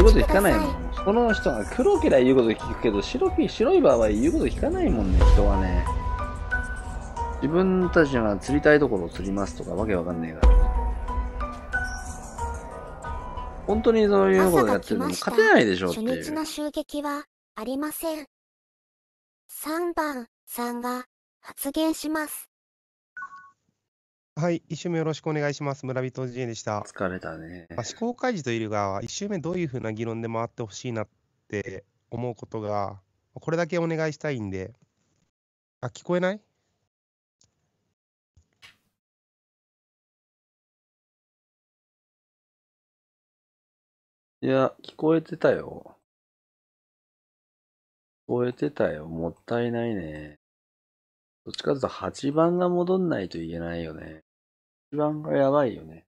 言うこと聞かないもん。この人が黒けりゃ言うこと聞くけど、白き白い場合言うこと聞かないもんね、人はね。自分たちが釣りたいところを釣りますとかわけわかんねえから。本当にそういうことやってるの勝てないでしょっていう。初日の襲撃はありません。3番さんが発言します。はい、一週目よろしくお願いします。村人 J でした。疲れたね。まあ、思考開示というよりは、1周目どういうふうな議論で回ってほしいなって思うことが、これだけお願いしたいんで、あ、聞こえないいや、聞こえてたよ。聞こえてたよ。もったいないね。どっちかというと8番が戻んないといけないよね。8番がやばいよね。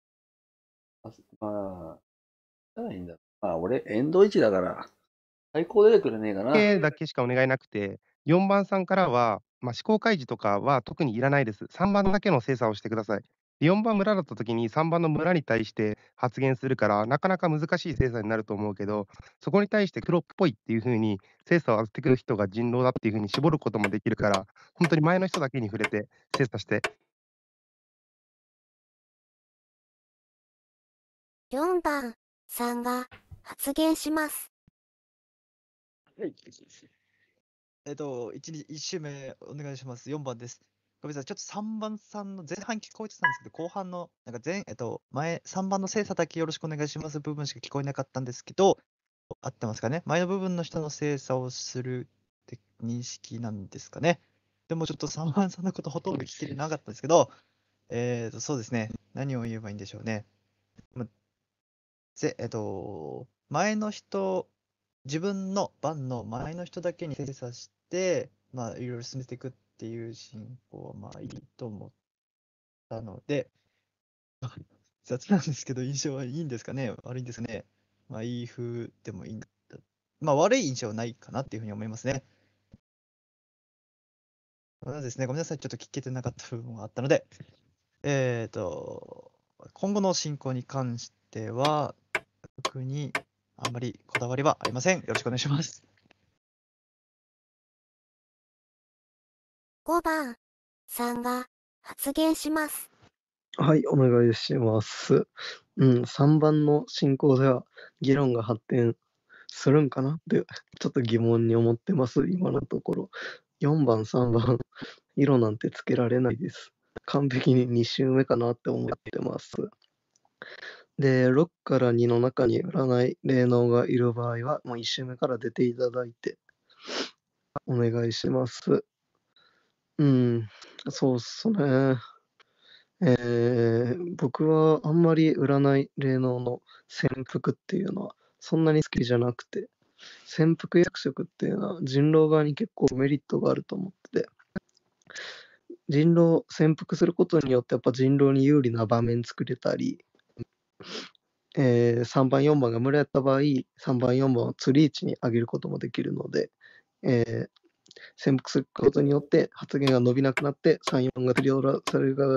まあ、じゃないんだ。まあ、俺、エンド1だから、最高出てくれねえかな。A だけしかお願いなくて、4番さんからは、まあ、思考開示とかは特にいらないです。3番だけの精査をしてください。4番村だった時に3番の村に対して発言するから、なかなか難しい精査になると思うけど、そこに対して黒っぽいっていうふうに、精査を当ててくる人が人狼だっていうふうに絞ることもできるから、本当に前の人だけに触れて、精査して。4番さんが発言します。はい、えっと、1, 1周目お願いします。4番です。ごめんなさい、ちょっと3番さんの前半聞こえてたんですけど、後半の、なんか前、えっと、前、3番の精査だけよろしくお願いします部分しか聞こえなかったんですけど、合ってますかね前の部分の人の精査をするって認識なんですかねでもちょっと3番さんのことほとんど聞けてなかったんですけど、えーと、そうですね、何を言えばいいんでしょうね。ま、ぜえっと、前の人、自分の番の前の人だけに精査して、まあ、いろいろ進めていくってっていう進行はまあいいと思ったので、雑なんですけど、印象はいいんですかね、悪いんですかね、まあ、いい風でもいいんだ、まあ、悪い印象はないかなっていうふうに思いますね。ただですね、ごめんなさい、ちょっと聞けてなかった部分があったので、えっ、ー、と、今後の進行に関しては、特にあんまりこだわりはありません。よろしくお願いします。5番さんが発言します。はい、お願いします。うん、3番の進行では議論が発展するんかなってちょっと疑問に思ってます、今のところ。4番、3番、色なんてつけられないです。完璧に2周目かなって思ってます。で、6から2の中に占い、霊能がいる場合は、もう1周目から出ていただいて、お願いします。うん、そうっすね。ええ、僕はあんまり占い霊能の潜伏っていうのは、そんなに好きじゃなくて、潜伏役職っていうのは人狼側に結構メリットがあると思ってて。人狼潜伏することによって、やっぱ人狼に有利な場面作れたり、ええ、3番、4番が群れやった場合、3番、4番を釣り位置に上げることもできるので、ええ潜伏することによって発言が伸びなくなって3、4が取り下ろされるが、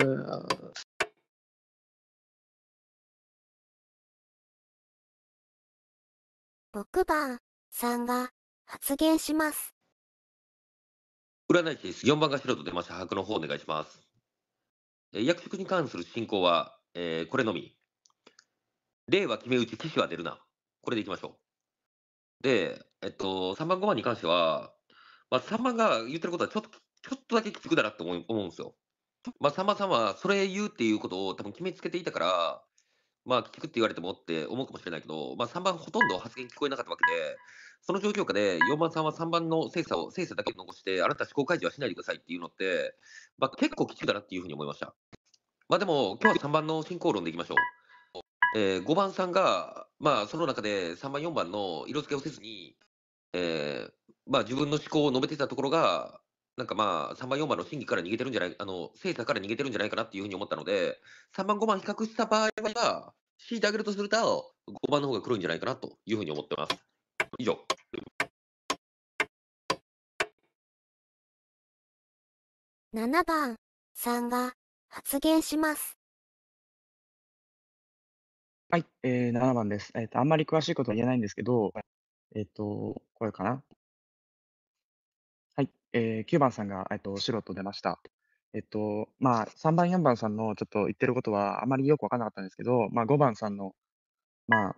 6番さんが発言します。占い師です。4番が白と出ました。把握の方お願いします。え役職に関する進行は、えー、これのみ。例は決め打ち、機種は出るな。これでいきましょう。で、えっと、3番5番に関しては、まあ、が言ってることはちょっと、ちょっとだけきつくだなと思うんですよ。まあ、さんはそれ言うっていうことを多分決めつけていたから、まあ、くって言われてもって思うかもしれないけど、まあ、3番ほとんど発言聞こえなかったわけで、その状況下で4番さんは3番の精査を、精査だけ残して、あなた思考開示はしないでくださいっていうのって、まあ、結構きつくだなっていうふうに思いました。まあ、でも、今日は3番の進行論でいきましょう。えー、5番さんが、まあ、その中で3番、4番の色付けをせずに、えー、まあ、自分の思考を述べてたところが、なんかまあ、3番、4番の審議から逃げてるんじゃない、あの、精査から逃げてるんじゃないかなっていうふうに思ったので、3番、5番比較した場合は、引いてあげるとすると、5番の方が黒いんじゃないかなというふうに思ってます。以上。7番さんが発言します。はい、えー、7番です。えっ、ー、と、あんまり詳しいことは言えないんですけど、えっ、ー、と、これかな。はい、えー、9番さんが、えっと、白と出ました。えっと、まあ、3番、4番さんのちょっと言ってることはあまりよくわからなかったんですけど、まあ、5番さんの、まあ、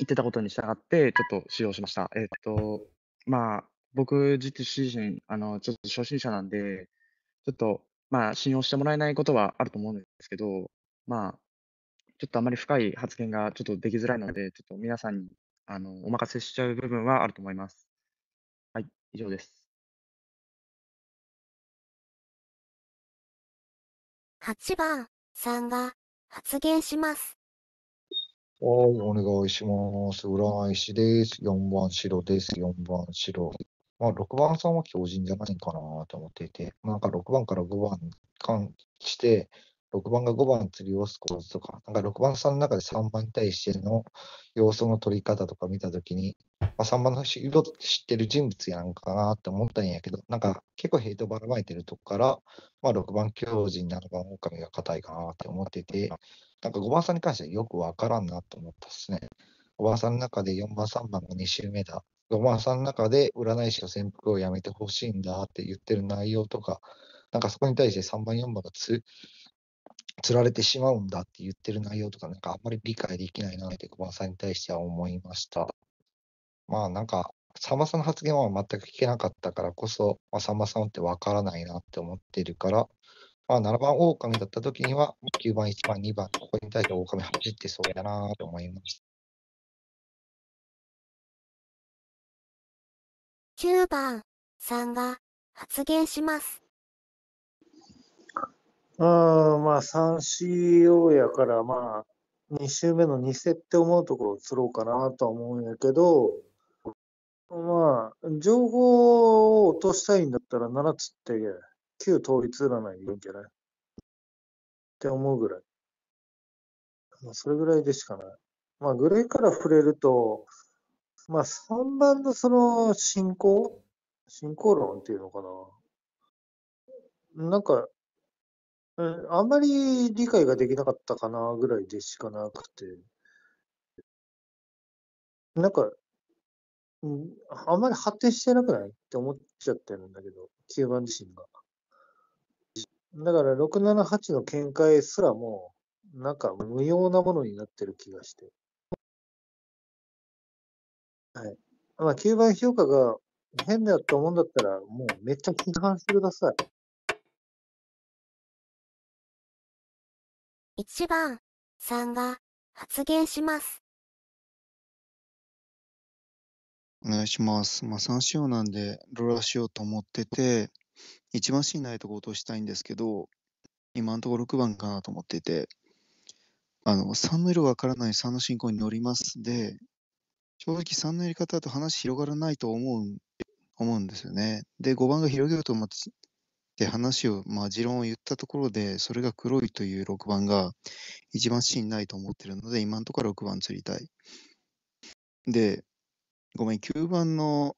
言ってたことに従って、ちょっと使用しました。えっと、まあ、僕自身、あの、ちょっと初心者なんで、ちょっと、まあ、信用してもらえないことはあると思うんですけど、まあ、ちょっとあまり深い発言がちょっとできづらいので、ちょっと皆さんに、あの、お任せしちゃう部分はあると思います。はい、以上です。8番さんが発言します。はい、お願いします。占い師です。4番白です。4番白。まあ、6番さんは強人じゃないかなと思っていて、なんか6番から5番に関して、6番が5番釣りをす構図とか、なんか6番さんの中で3番に対しての要素の取り方とか見たときに、まあ、3番の色知ってる人物やんかなって思ったんやけど、なんか結構ヘイトばらまいてるとこから、まあ、6番狂人、7番狼が硬いかなって思ってて、なんか5番さんに関してはよくわからんなと思ったっすね。5番さんの中で4番、3番が2周目だ。5番さんの中で占い師の潜伏をやめてほしいんだって言ってる内容とか、なんかそこに対して3番、4番がつ釣られてしまうんだって言ってる内容とか、なんかあんまり理解できないなって久保さんに対しては思いました。まあなんか、さんまさんの発言は全く聞けなかったからこそ、まあ、さんまさんってわからないなって思ってるから、まあ、7番狼だった時には、9番、1番、2番、ここに対して狼走ってそうだなと思いました。9番さんが発言します。うん、まあ、3 c 用やから、まあ、2周目の2セって思うところを釣ろうかなとは思うんやけど、まあ、情報を落としたいんだったら、7つって旧統一占いでいいんじゃないって思うぐらい。まあ、それぐらいでしかない。まあ、グレーから触れると、まあ、3番のその進行進行論っていうのかな。なんか、うん、あんまり理解ができなかったかなぐらいでしかなくて。なんか、うん、あんまり発展してなくないって思っちゃってるんだけど、9番自身が。だから678の見解すらも、なんか無用なものになってる気がして。はい。まあ、9番評価が変だと思うんだったら、もうめっちゃ批判してください。1番さんが発言します。お願いします。まあ、3仕様なんで、ローラーしようと思ってて、一番 C ないとこ落としたいんですけど、今のところ6番かなと思ってて、あの、3の色わからない3の進行に乗りますで、正直3のやり方だと話広がらないと思う、思うんですよね。で、5番が広げようと思ってって話を、まあ、持論を言ったところで、それが黒いという6番が一番芯ないと思ってるので、今のところ6番釣りたい。で、ごめん、9番の、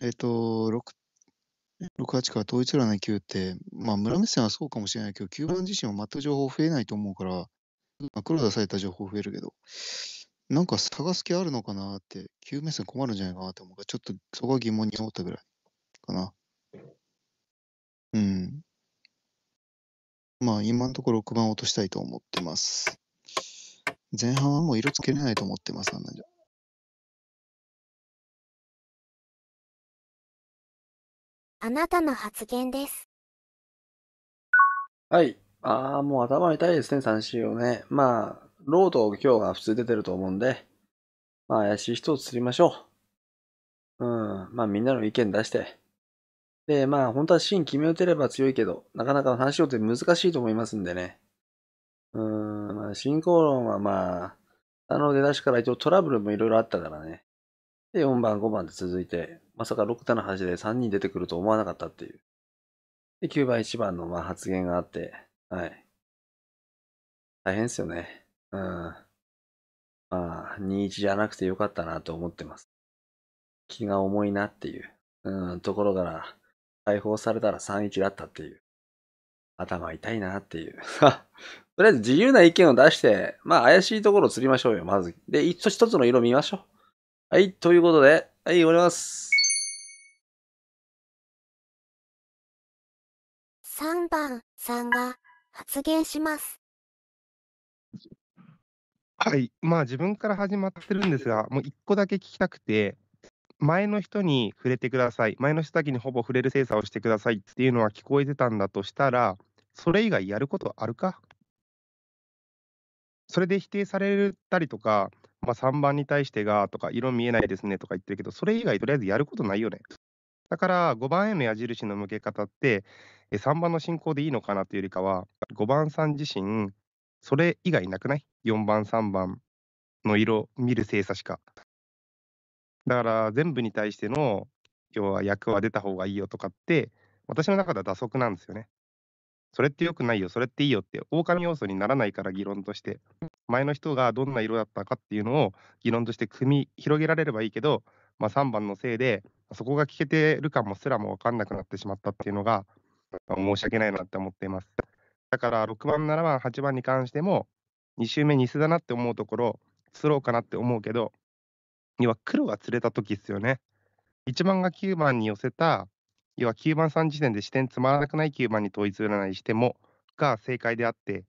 えっ、ー、と、6、六8から統一欄い9って、まあ、村目線はそうかもしれないけど、9番自身は全く情報増えないと思うから、まあ、黒出された情報増えるけど、なんか探す気あるのかなって、9目線困るんじゃないかなって思うから、ちょっとそこは疑問に思ったぐらいかな。うん。まあ、今のところ6番落としたいと思ってます。前半はもう色つけれないと思ってます、あんなじゃ。あなたの発言です。はい。ああ、もう頭痛いですね、三振をね。まあ、ロード今日は普通出てると思うんで、まあ、怪しい人を釣りましょう。うん。まあ、みんなの意見出して。で、まあ、本当は芯決め打てれば強いけど、なかなかの話しようって難しいと思いますんでね。うーん、まあ、進行論はまあ、あの出だしから一応トラブルもいろいろあったからね。で、4番、5番で続いて、まさか6田の端で3人出てくると思わなかったっていう。で、9番、1番のまあ発言があって、はい。大変ですよね。うん。まあ、2-1じゃなくてよかったなと思ってます。気が重いなっていう、うん、ところから、解放されたら3-1だったっていう。頭痛いなっていう。とりあえず自由な意見を出して、まあ怪しいところを釣りましょうよ、まず。で、一つ一つの色見ましょう。はい、ということで、はい、終わります。3番さんが発言します。はい、まあ自分から始まってるんですが、もう一個だけ聞きたくて、前の人に触れてください、前の人けにほぼ触れる精査をしてくださいっていうのは聞こえてたんだとしたら、それ以外やることあるかそれで否定されたりとか、まあ、3番に対してがとか、色見えないですねとか言ってるけど、それ以外とりあえずやることないよね。だから5番への矢印の向け方って、3番の進行でいいのかなというよりかは、5番さん自身、それ以外なくない ?4 番、3番の色見る精査しか。だから全部に対しての要は役は出た方がいいよとかって私の中では打足なんですよね。それって良くないよそれっていいよって狼要素にならないから議論として前の人がどんな色だったかっていうのを議論として組み広げられればいいけど、まあ、3番のせいでそこが聞けてるかもすらも分かんなくなってしまったっていうのが、まあ、申し訳ないなって思っています。だから6番7番8番に関しても2周目に捨だなって思うところスローかなって思うけどには黒が釣れた時ですよね。1番が9番に寄せた、要は9番3時点で視点つまらなくない9番に統一占いしてもが正解であって、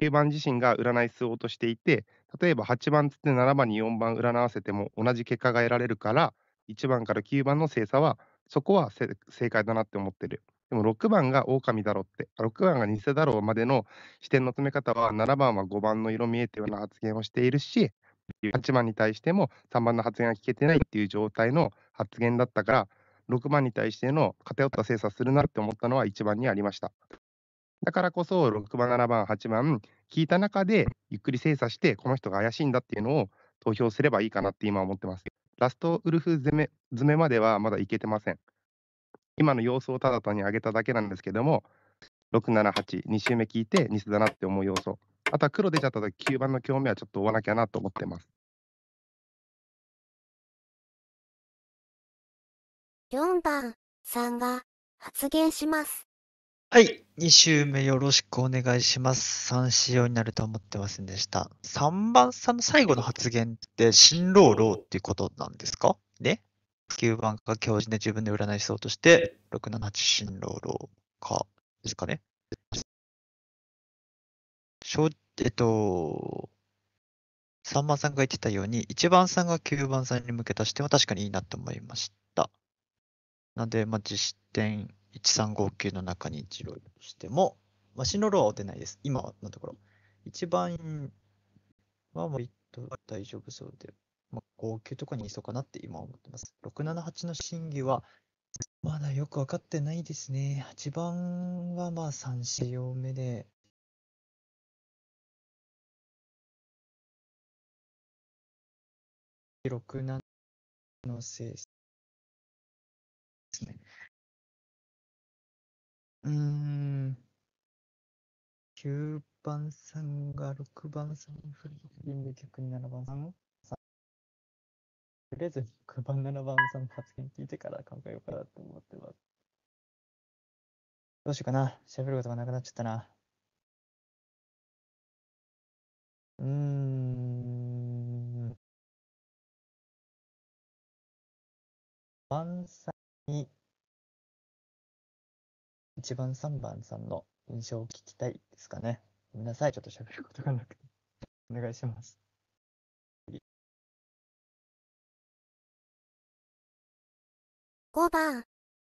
9番自身が占い吸おうとしていて、例えば8番つって7番に4番占わせても同じ結果が得られるから、1番から9番の精査は、そこは正解だなって思ってる。でも6番が狼だろって、6番が偽だろうまでの視点の詰め方は、7番は5番の色見えてるような発言をしているし、8番に対しても3番の発言が聞けてないっていう状態の発言だったから、6番に対しての偏った精査するなって思ったのは1番にありました。だからこそ、6番、7番、8番、聞いた中でゆっくり精査して、この人が怪しいんだっていうのを投票すればいいかなって今思ってます。ラストウルフめ詰めまではまだいけてません。今の様子をただ単に上げただけなんですけども、678、2周目聞いてニスだなって思う要素。あとは黒出ちゃったとき、9番の興味はちょっと追わなきゃなと思ってます。4番さんが発言します。はい。2周目よろしくお願いします。3仕様になると思ってませんでした。3番さんの最後の発言って、新郎老っていうことなんですかね ?9 番が教授で自分で占いそうとして、6 7新郎老か、ですかね。承えっと、三番さんが言ってたように、一番さんが九番さんに向けた視点は確かにいいなと思いました。なので、まあ、実視点1359の中に一ロしても、まあ、進路ロは出ないです。今のところ。一番はもう大丈夫そうで、まあ、59とかにいそうかなって今思ってます。678の審議は、まだよくわかってないですね。8番はまあ3四様目で、六七のですね。うん。9番さんが6番さんに振るきで逆に7番さんとりあえず9番7番さんの発言聞いてから考えようかなと思ってます。どうしようかな。喋ることがなくなっちゃったな。うーん。番さんに、1番、3番さんの印象を聞きたいですかね。ごめんなさい、ちょっと喋ることがなくて。お願いします。5番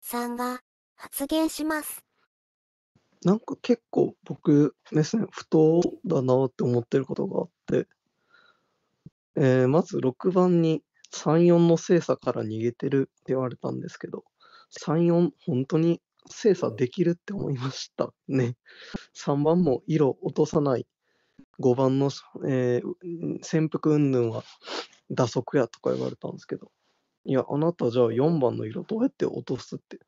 さんが発言します。なんか結構僕目線不当だなって思ってることがあって、えー、まず6番に3、4の精査から逃げてるって言われたんですけど、3、4、本当に精査できるって思いましたね。3番も色落とさない。5番の、えー、潜伏云々は打足やとか言われたんですけど、いや、あなたじゃあ4番の色どうやって落とすって、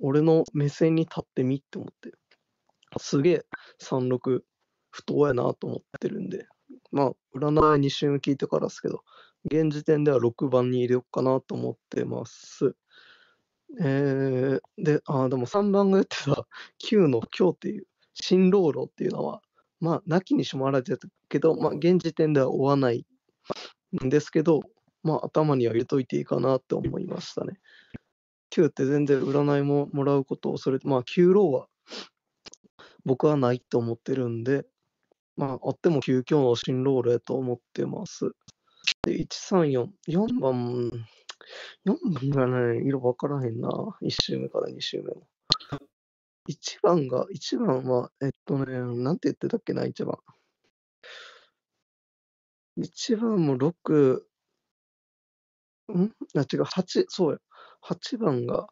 俺の目線に立ってみって思って、すげえ36不当やなと思ってるんで、まあ、占い2週聞いてからですけど、現時点では6番に入れようかなと思ってます。えー、で、あでも3番が言ってた9 の今日っていう、新老路っていうのは、まあ、なきにしもあらずだけど、まあ、現時点では追わないんですけど、まあ、頭には入れといていいかなって思いましたね。9って全然占いももらうことを恐れて、まあ、9老は僕はないと思ってるんで、まあ、あっても9今日の新老路やと思ってます。で、134。4番、4番がね、色分からへんな。1周目から2周目も。1番が、1番は、えっとね、なんて言ってたっけな、1番。1番も6、んあ、違う、8、そうや。8番が、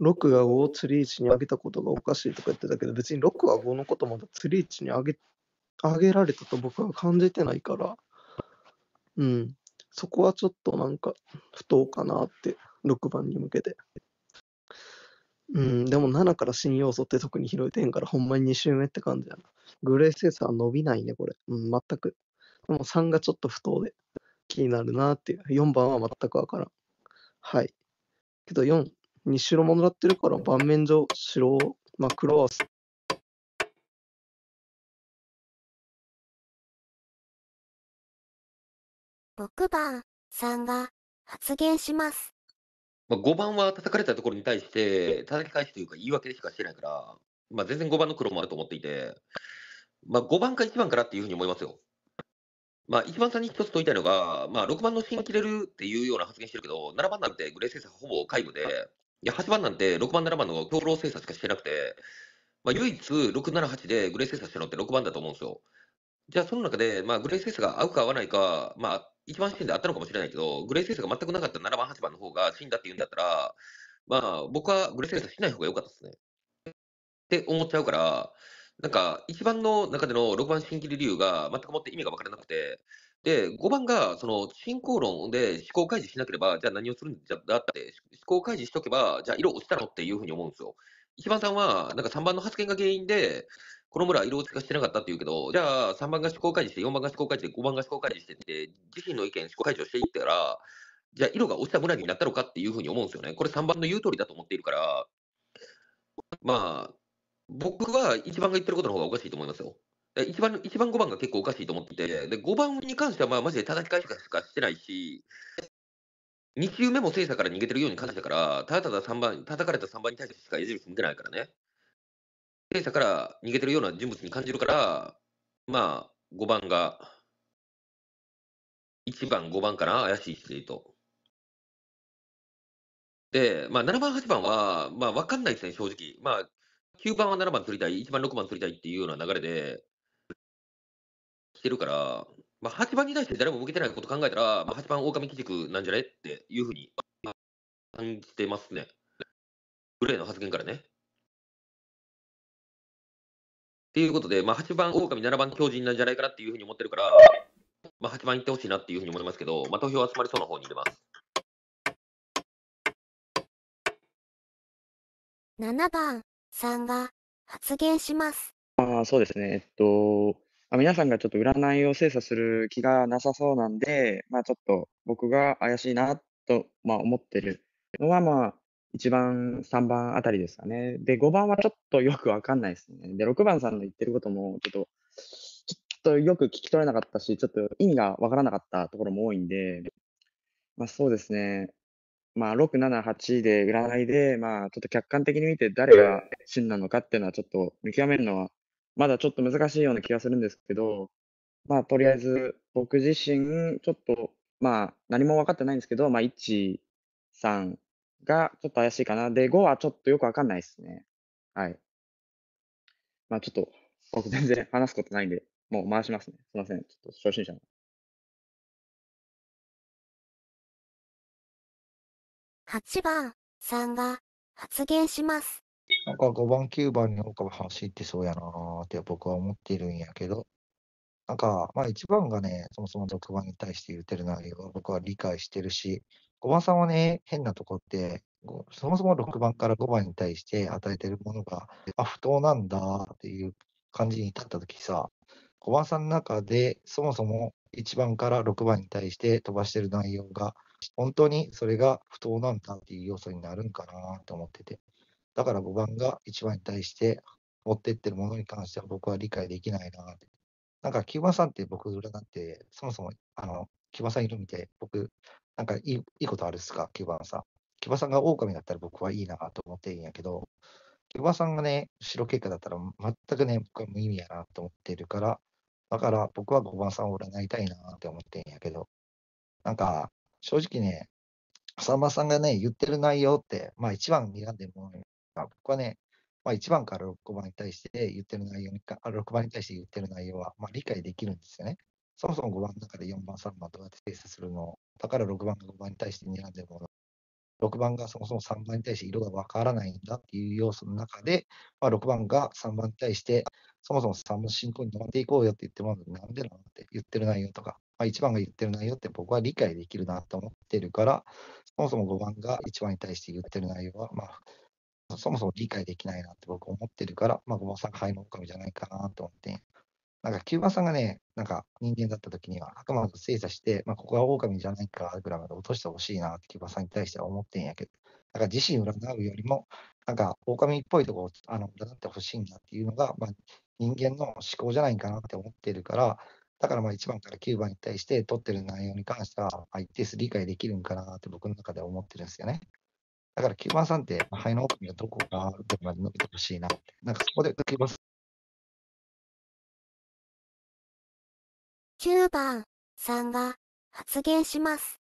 6が5を釣り位置に上げたことがおかしいとか言ってたけど、別に6は5のことまだ釣り位置に上げ、上げられたと僕は感じてないから、うん。そこはちょっとなんか不当かなって、6番に向けて。うん、でも7から新要素って特に拾えてんから、ほんまに2周目って感じやな。グレーサー伸びないね、これ。うん、全く。でも3がちょっと不当で気になるなっていう。4番は全くわからん。はい。けど4、に白もらってるから盤面上白、まあ黒は6番さんが発言します。まあ、5番は叩かれたところに対して、叩き返しというか言い訳しかしてないから、まあ、全然5番の苦労もあると思っていて、まあ、5番か1番からっていうふうに思いますよ。まあ、1番さんに一つ問いたいのが、まあ、6番の芯切れるっていうような発言してるけど、7番なんてグレー精査ほぼ皆無で、いや8番なんて6番、7番の強労精査しかしてなくて、まあ、唯一6、7、8でグレー精査してるのって6番だと思うんですよ。じゃあ、その中で、まあ、グレー精査が合うか合わないか、まあ、一番自然であったのかもしれないけど、グレーセンスが全くなかった7番、8番の方が死んだって言うんだったら、まあ、僕はグレーセンスしない方が良かったですね。って思っちゃうから、なんか、1番の中での6番新規理由が全くもって意味が分からなくて、で、5番が、その、進行論で思考開示しなければ、じゃあ何をするんだって、思考開示しとけば、じゃあ色落ちたのっていうふうに思うんですよ。1番さんは、なんか3番の発言が原因で、この村は色落ち化してなかったって言うけど、じゃあ3番が思考開示して、4番が思考開示して、5番が思考開示してって、自身の意見思考開示をしていったら、じゃあ色が落ちた村になったのかっていうふうに思うんですよね。これ3番の言う通りだと思っているから、まあ、僕は1番が言ってることの方がおかしいと思いますよ。1番、1番5番が結構おかしいと思ってて、で5番に関してはまあマジで叩き返しかしてないし、2球目も精査から逃げてるように感じたから、ただただ3番、叩かれた3番に対してしか矢印向けないからね。検査から逃げてるような人物に感じるから、まあ、5番が、1番、5番かな、怪しい人でと。で、まあ、7番、8番は、まあ、分かんないですね、正直。まあ、9番は7番取りたい、1番、6番取りたいっていうような流れで、来てるから、まあ、8番に対して誰も向けてないこと考えたら、まあ、8番、狼鬼畜なんじゃねっていうふうに感じてますね。グレーの発言からね。っていうことで、まあ、8番狼、7番巨人なんじゃないかなっていうふうに思ってるから、まあ、8番いってほしいなっていうふうに思いますけど、まあ、投票集まりそうな方に入れます。7番さんが発言します。あそうですね、えっとあ、皆さんがちょっと占いを精査する気がなさそうなんで、まあ、ちょっと僕が怪しいなと、まあ、思ってるのは、まあ、1番、3番あたりですかね。で、5番はちょっとよくわかんないですね。で、6番さんの言ってることも、ちょっと、ちょっとよく聞き取れなかったし、ちょっと意味がわからなかったところも多いんで、まあそうですね。まあ6、7、8で占いで、まあちょっと客観的に見て誰が真なのかっていうのはちょっと見極めるのは、まだちょっと難しいような気がするんですけど、まあとりあえず僕自身、ちょっと、まあ何も分かってないんですけど、まあ1、3、がちょっと怪しいかな。で、5はちょっとよくわかんないですね。はい。まあちょっと、僕全然話すことないんで、もう回しますね。すいません。ちょっと初心者の。8番さんが発言します。なんか5番、9番に岡部話ってそうやなーって僕は思ってるんやけど、なんか、まあ1番がね、そもそも6番に対して言ってる内容は僕は理解してるし、5番さんはね、変なとこって、そもそも6番から5番に対して与えてるものが、あ、不当なんだっていう感じに立ったときさ、5番さんの中でそもそも1番から6番に対して飛ばしてる内容が、本当にそれが不当なんだっていう要素になるんかなと思ってて、だから5番が1番に対して持ってってるものに関しては僕は理解できないなって。なんか9番さんって僕占って、そもそもあの木場さんいるみたい、僕、なんかいいいいことあるっすか、キュバンさん。キュバさんが狼だったら僕はいいなと思ってるんやけど、キュバさんがね、白結果だったら全くね、僕は無意味やなと思ってるから、だから僕は5番さんを占いたいなって思ってんやけど、なんか正直ね、さんまさんがね、言ってる内容って、まあ1番に選んでも、僕はね、まあ1番から6番に対して言ってる内容に、あ6番に対して言ってる内容は、まあ理解できるんですよね。そもそも5番の中で4番、3番どうやって訂正するの、だから6番が5番に対して睨んでるもの、6番がそもそも3番に対して色がわからないんだっていう要素の中で、まあ、6番が3番に対して、そもそも3の進行に乗っていこうよって言ってもらなんでなのって言ってる内容とか、まあ、1番が言ってる内容って僕は理解できるなと思ってるから、そもそも5番が1番に対して言ってる内容は、まあ、そもそも理解できないなって僕思ってるから、まあ、5番さんが灰の狼じゃないかなと思って、なんか、キューバさんがね、なんか、人間だった時には、悪魔を精査して、まあ、ここは狼じゃないか、ぐらいまで落としてほしいな、ってキューバさんに対しては思ってんやけど、なんか、自身を占うよりも、なんか、狼っぽいとこを、あの、占ってほしいなっていうのが、まあ、人間の思考じゃないかなって思ってるから、だからまあ1番から9番に対して取ってる内容に関しては、一定数理解できるんかなって僕の中では思ってるんですよね。だから9番さんって、肺の奥にはどこがどこまで伸びてほしいなって、なんかそこで9番さ9番さんが発言します。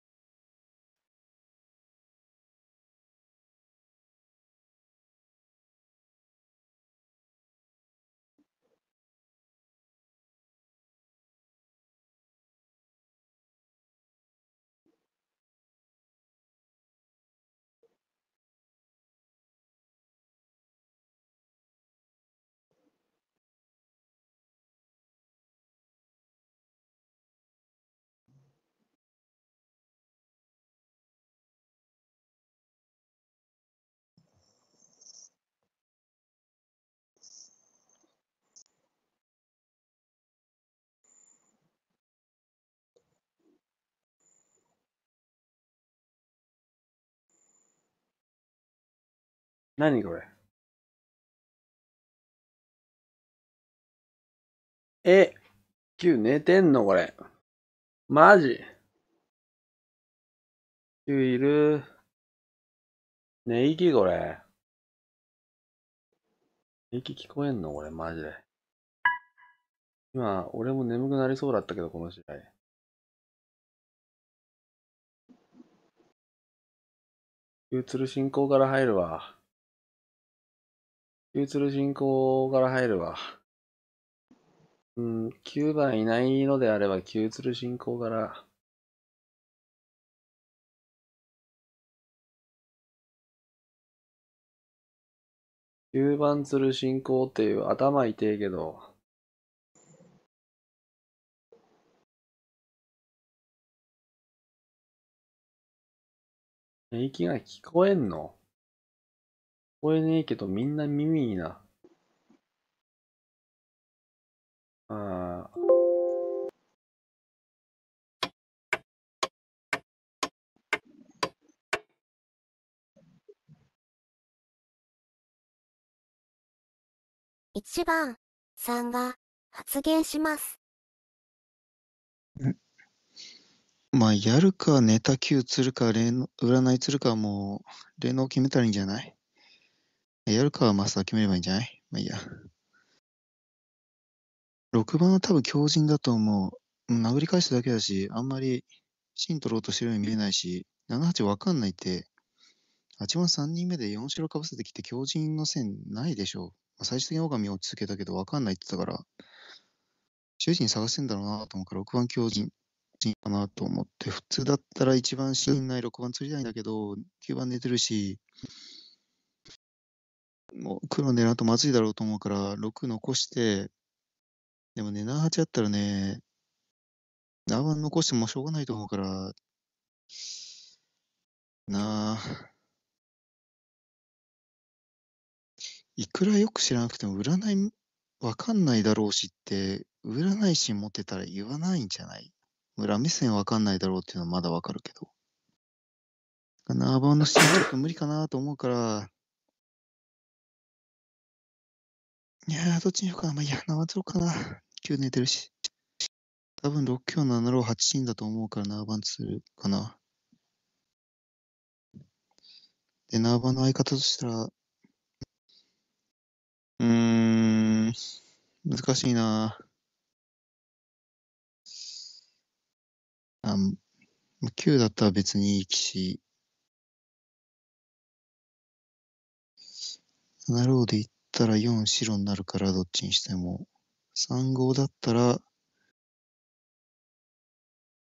何これえ、Q 寝てんのこれ。マジ ?Q いる。寝息これ。寝息聞こえんのこれ、マジで。今、俺も眠くなりそうだったけど、この試合。つる進行から入るわ。流鶴る人口から入るわ。うん、9番いないのであれば、9鶴る進行から。9番鶴る進行っていう頭痛いけど、息が聞こえんのこえねえけど、みんな耳いいな。ああ。一番さんが発言します。まあ、やるか、ネタ級釣るか、占い釣るか、もう、霊能決めたらいいんじゃないやるかはマスター決めればいいんじゃないまあいいや。6番は多分強靭だと思う。殴り返しただけだし、あんまり芯取ろうとしてるように見えないし、78わかんないって、8番3人目で4白かぶせてきて強靭の線ないでしょう。最終的に狼落ち着けたけどわかんないって言ったから、主人探してんだろうなと思うから6番強靭かなと思って、普通だったら1番芯ない6番釣りたいんだけど、9番寝てるし、もう黒狙うとまずいだろうと思うから、6残して、でもね、7、8あったらね、7残してもしょうがないと思うから、なあ。いくらよく知らなくても占いわかんないだろうしって、占い師持ってたら言わないんじゃない裏目線わかんないだろうっていうのはまだわかるけど。7番のると無理かなと思うから、いやー、どっちにしようかな。まあ、いや、番取ろうかな。9寝てるし。多分6強、7ロー、8進だと思うから7番するかな。で、7番の相方としたら、うーん、難しいなあ、9だったら別にいい士。7ローでいって、ったら4白になるからどっちにしても。3、五だったら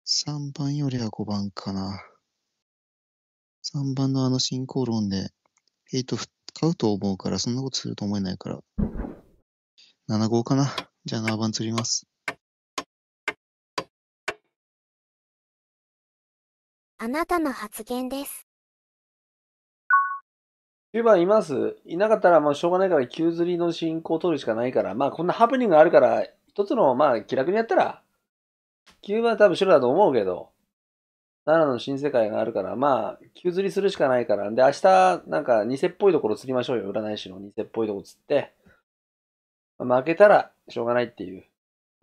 3番よりは5番かな。3番のあの進行論でヘイト買うと思うからそんなことすると思えないから。7、五かな。じゃあ7番釣ります。あなたの発言です。9番いますいなかったらもうしょうがないから9釣りの進行を取るしかないから、まあこんなハプニングあるから、一つのまあ気楽にやったら、9番多分白だと思うけど、7の新世界があるから、まあ、急釣りするしかないから。で、明日、なんか、偽っぽいところ釣りましょうよ。占い師の偽っぽいとこ釣って。負けたら、しょうがないっていう。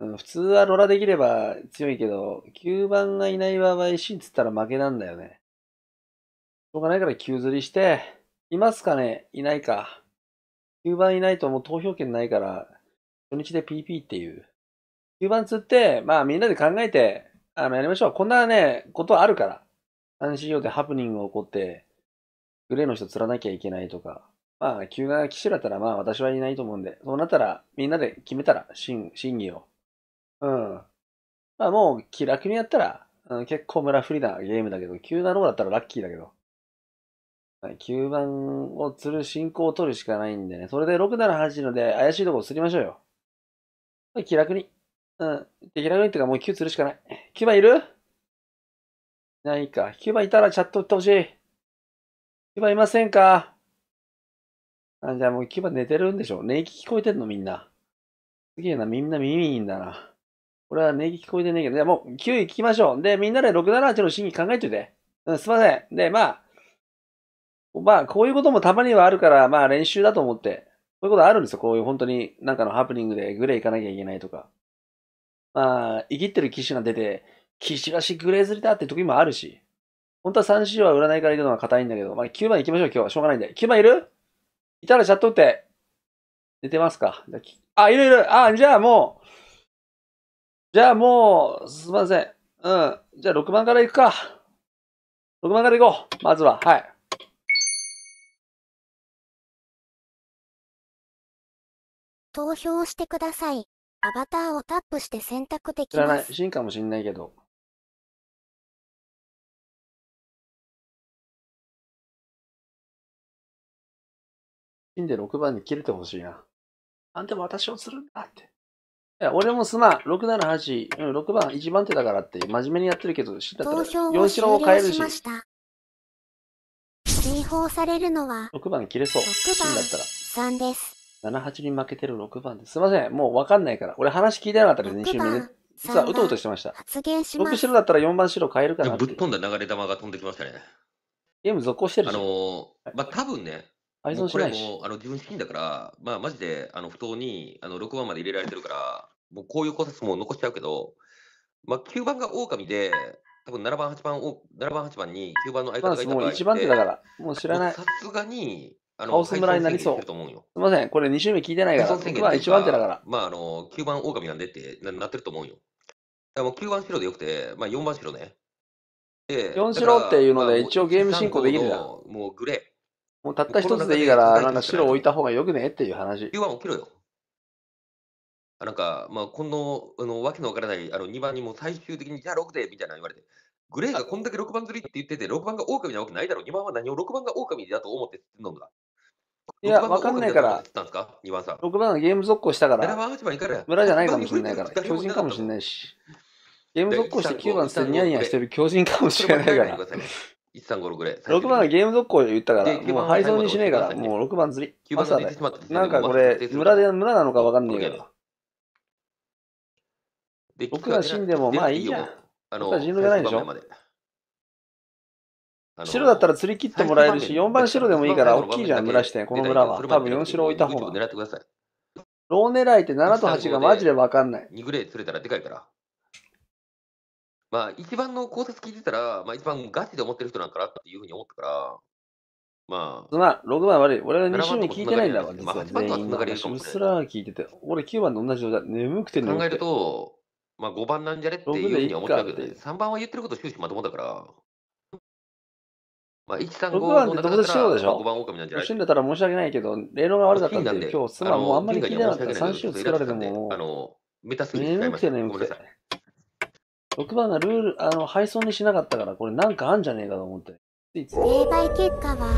うん、普通はロラできれば強いけど、9番がいない場合、シン釣ったら負けなんだよね。しょうがないから急釣りして、いますかねいないか。9番いないともう投票権ないから、初日で PP っていう。9番釣って、まあみんなで考えて、あの、やりましょう。こんなね、ことあるから。安心用でハプニングが起こって、グレーの人釣らなきゃいけないとか。まあ、9が騎手だったら、まあ私はいないと思うんで、そうなったら、みんなで決めたら、審議を。うん。まあもう気楽にやったら、うん、結構村不利なゲームだけど、急なローだったらラッキーだけど。9番を釣る進行を取るしかないんでね。それで678ので怪しいところを釣りましょうよ。気楽に。うん。気楽にってかもう9釣るしかない。9番いるないか。9番いたらチャット打ってほしい。9番いませんかあ、じゃあもう9番寝てるんでしょ。寝息聞こえてんのみんな。すげえな。みんな耳いいんだな。俺は寝息聞こえてねえけど。じゃあもう9位聞きましょう。で、みんなで678の審議考えといて。うん、すいません。で、まあ、まあ、こういうこともたまにはあるから、まあ練習だと思って、こういうことあるんですよ。こういう本当になんかのハプニングでグレー行かなきゃいけないとか。まあ、生きってる騎士が出て、騎士らしグレーずりだって時もあるし。本当は3種は占いから行くのが硬いんだけど、まあ9番行きましょう今日は。しょうがないんで。9番いるいたらチャット打って。寝てますかあ、いるいる。あ、じゃあもう。じゃあもう、すみません。うん。じゃあ6番から行くか。6番から行こう。まずは。はい。投票してください。アバターをタップして選択でき知らない。す。シーンかもしんないけど。シーンで6番に切れてほしいな。あんたも私をするんだって。いや、俺もすまん。678、うん、6番、1番手だからって、真面目にやってるけど、シ投った票ら、を四四を変えるしし、し追放されるのは6番切れそう。シーンだったら。3です。78に負けてる6番です。すいません。もうわかんないから。俺話聞いてなかったです、2周目ね。実はうとうとしてました。発言し6白だったら4番白変えるかなぶっ飛んだ流れ玉が飛んできましたね。ゲーム続行してるし。あのー、まあ、多分ね、はい、もこれもあの自分資金だから、まあ、マジであの不当にあの6番まで入れられてるから、もうこういう考察も残しちゃうけど、まあ、9番が狼で、多分7番、8番、7番、8番に9番の相方がいた場合って、ま、1番手だから、もう知らない。さすがに、あの、カオス村になりそう。すみません、これ2周目聞いてないから、僕は1番手だから。まあ、あの、9番狼なんでってななってると思うよ。もう9番白でよくて、まあ4番白ね。で、4白っていうので、一応ゲーム進行できるじゃん。もうグレー。もうたった一つでいいから、なんか白置いた方がよくねっていう話。9番起きろよ。あなんか、まあ、この、あの、わけのわからない、あの、2番にも最終的に、じゃあ6で、みたいな言われて、グレーがこんだけ6番釣りって言ってて、6番が狼なわけないだろう、2番は何を6番が狼だと思ってってんのだ。いや、わかんないから。2番さ6番はゲーム続行したから。村じゃないかもしれないから。巨人かもしれないし。ゲーム続行して9番にてニヤニヤしてる巨人かもしれないから。6番はゲーム続行言ったから、もう配送にしないから、もう6番釣り。朝だなんかこれ、村で、村なのかわかんないけど。僕が死んでもまあいいや、人狼じゃないでしょ。白だったら釣り切ってもらえるし、4番白でもいいから、大きいじゃん、村して。この村は。多分4白置いた方が。狙ってください。ロー狙いって7と8がマジで分かんない。2グレー釣れたらでかいから。まあ、一番の考察聞いてたら、まあ、一番ガチで思ってる人なんかなっていうふうに思ったから、まあ。まあ、6番悪い。俺は2周に聞いてないんだわ、実は。全員の話うすら聞いてて。俺9番と同じ状態。眠くて眠くて。考えると、まあ5番なんじゃねっていうふうに思ったけど、3番は言ってること終始まともだから。まあ、135の中だったら5番狼なんじゃな死んでたら申し訳ないけど、霊能が悪かったんで、今日すまん、もうあんまり聞いてなかった。3週作られても、あの、メタすぎて使いま眠くて6番がルール、あの、配送にしなかったから、これなんかあんじゃねえかと思って。霊媒結果は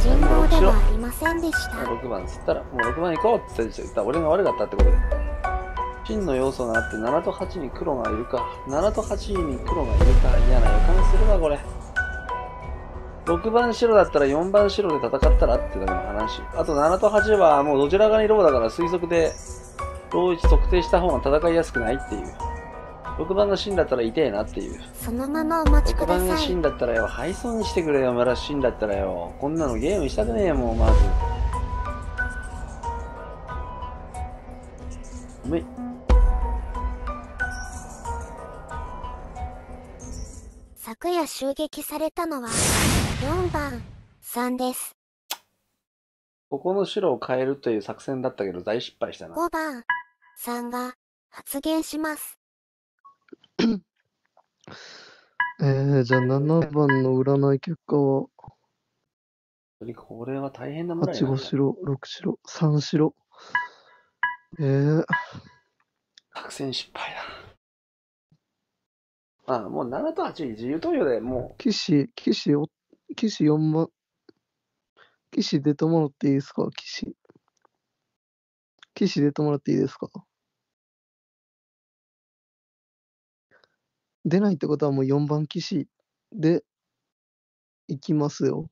人望ではありませんでした。6番つったら、もう6番行こうって言った俺が悪かったってことで。真の要素があって、7と8に黒がいるか、7と8に黒がいるか、嫌な予感するな、これ。6番白だったら4番白で戦ったらっていうだけの話。あと7と8はもうどちら側にローだから推測で、ロー1測定した方が戦いやすくないっていう。6番のんだったら痛えなっていう。そのままお待ちください。6番のんだったらよ、配送にしてくれよ、村んだったらよ。こんなのゲームしたくねえよ、もうまず。うめい。昨夜襲撃されたのは4番3です。ここの白を変えるという作戦だったけど大失敗したな。5番3が発言します。えー、じゃあ7番の占い結果は。これは大変なもんだ8、5白、6白、3白。えー。作戦失敗だ。ああ、もう7と8、自由投票でもう。騎士、騎士士4万、士出てもらっていいですか士棋士出てもらっていいですか出ないってことはもう4番士でいきますよ。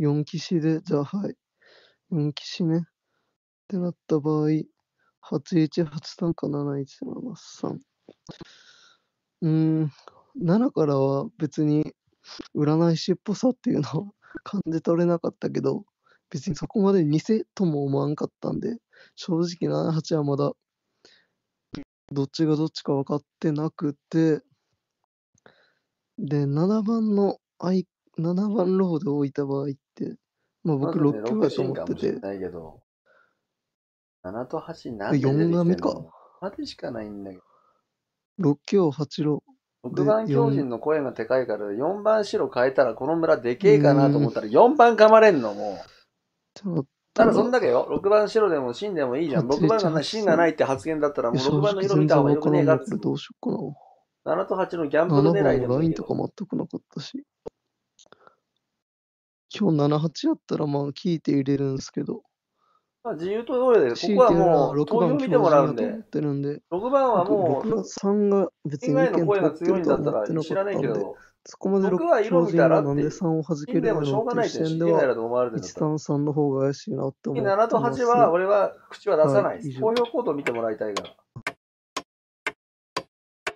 4士で、じゃあはい。4士ね。ってなった場合、8183か7 1 7 3うーん、7からは別に占い師っぽさっていうのは 感じ取れなかったけど、別にそこまで偽とも思わんかったんで、正直78はまだ、どっちがどっちか分かってなくて、で、7番の、7番ローで置いた場合って、まあ僕6強だと思ってて。まな7と8で4がか。までしか6強8ロ6番狂人の声がでかいから、4番白変えたらこの村でけえかなと思ったら、4番噛まれんのもう。ただそんだけよ、6番白でも死んでもいいじゃん。6番がない、芯がないって発言だったら、もう6番の色見た方がよくねえって。どうしようかな。7と8のギャンブル狙いでもいい。ラインとか全くなかったし。今日7、8やったらまあ聞いて入れるんですけど。まあ、自由と投票で、ここはもう、投票見てもらうんで、6番はもう、以外の声が強いんだったら知らないけど、そこまで6番がなんで3を弾けるのっていう視点では、13 3の方が怪しいなって思って7と8は、俺は口は出さないです。投票行動見てもらいたいが。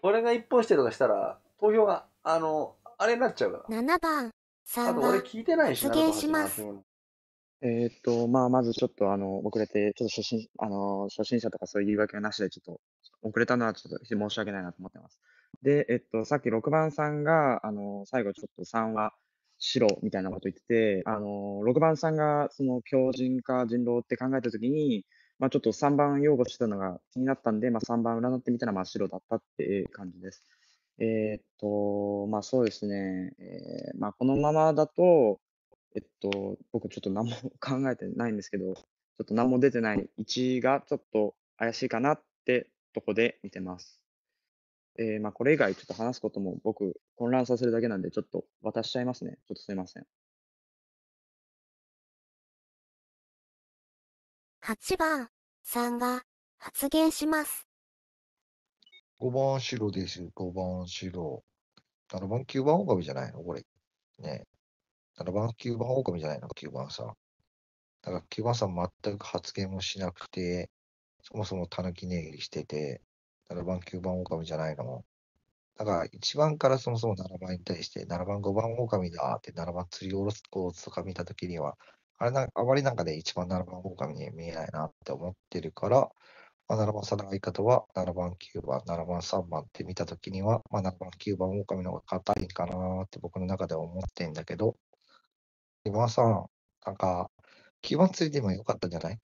俺が一本してとかしたら、投票が、あの、あれになっちゃうから。7番、3番、あと俺聞いてないしな、出します。えーっと、まあ、まずちょっとあの、遅れて、ちょっと初心あの、初心者とかそういう言い訳はなしで、ちょっと遅れたのはちょっと申し訳ないなと思ってます。で、えっと、さっき6番さんが、あの、最後ちょっと3は白みたいなこと言ってて、あの、6番さんがその強靭化人狼って考えたときに、まあ、ちょっと3番擁護してたのが気になったんで、まあ、3番占ってみたら真っ白だったっていう感じです。えーっと、まあそうですね。えーまあ、このままだと、えっと、僕ちょっと何も 考えてないんですけど、ちょっと何も出てない1がちょっと怪しいかなってとこで見てます。えー、まあこれ以外ちょっと話すことも僕混乱させるだけなんでちょっと渡しちゃいますね。ちょっとすいません。8番さんが発言します。5番白です。5番白。7番、9番オカミじゃないのこれ。ね7番、9番狼じゃないの9番さん。だから9番さん全く発言もしなくて、そもそもタヌキネ切りしてて、7番、9番狼じゃないの。だから1番からそもそも7番に対して、7番、5番狼だって7番釣り下ろすコースとか見たときには、あれな、あまりなんかね、1番、7番狼に見えないなって思ってるから、まあ、7番さんの相方は7番、9番、7番、3番って見たときには、まあ、7番、9番、狼の方が硬いかなって僕の中では思ってんだけど、木村さん、なんか、木村ついてもよかったんじゃない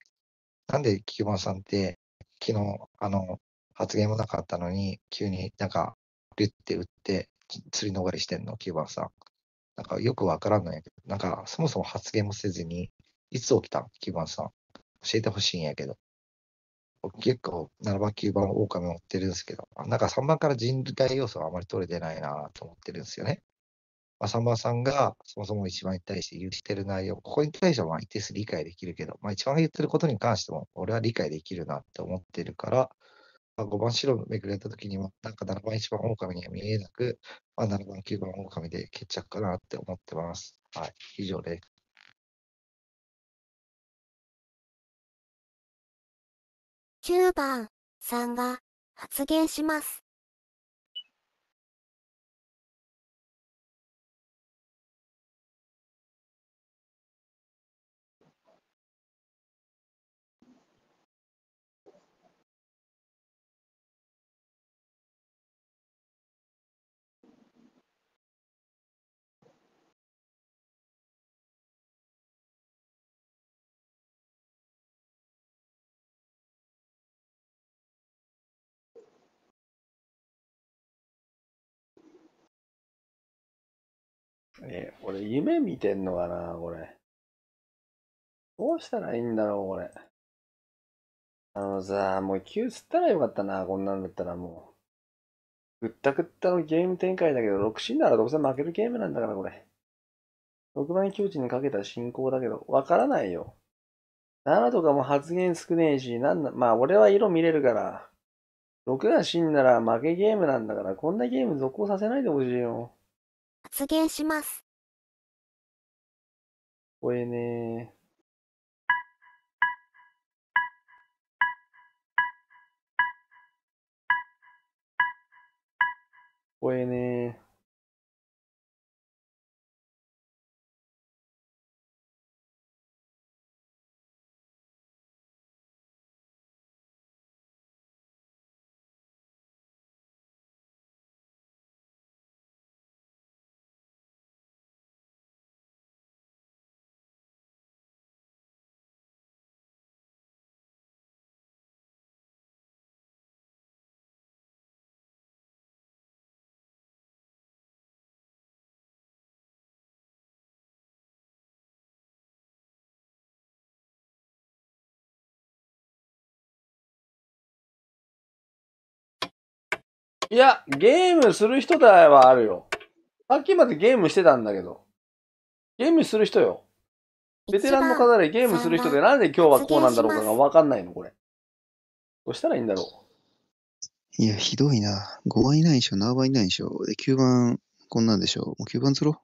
なんで木村さんって、昨日、あの、発言もなかったのに、急になんか、リュって打って、釣り逃れしてんの、木村さん。なんかよくわからんのやけど、なんかそもそも発言もせずに、いつ起きた木村さん。教えてほしいんやけど。結構、7番、9番、狼持ってるんですけど、なんか3番から人外要素はあまり取れてないなと思ってるんですよね。浅間さんがそもそも一番に対して言ってる内容、ここに対してはまあ一定数理解できるけど、まあ、一番言ってることに関しても俺は理解できるなって思ってるから、まあ、5番白めくれた時には、なんか7番1番狼には見えなく、まあ、7番9番狼で決着かなって思ってます。はい、以上です。9番さんが発言します。れ夢見てんのかなこれ。どうしたらいいんだろうこれ。あのさ、もう急吸ったらよかったな、こんなんだったらもう。ぐったぐったのゲーム展開だけど、6死んだらどうせ負けるゲームなんだからこれ。6番境地にかけた進行だけど、わからないよ。7とかも発言少ねえし、なんだ、まあ俺は色見れるから、6が死んだら負けゲームなんだから、こんなゲーム続行させないでほしいよ。発言します。puede puede いや、ゲームする人だはあるよ。さっきまでゲームしてたんだけど。ゲームする人よ。ベテランの方でゲームする人でなんで今日はこうなんだろうかがわかんないの、これ。どうしたらいいんだろう。いや、ひどいな。5番いないでしょ、7番いないでしょ。で、9番こんなんでしょ。もう9番釣ろ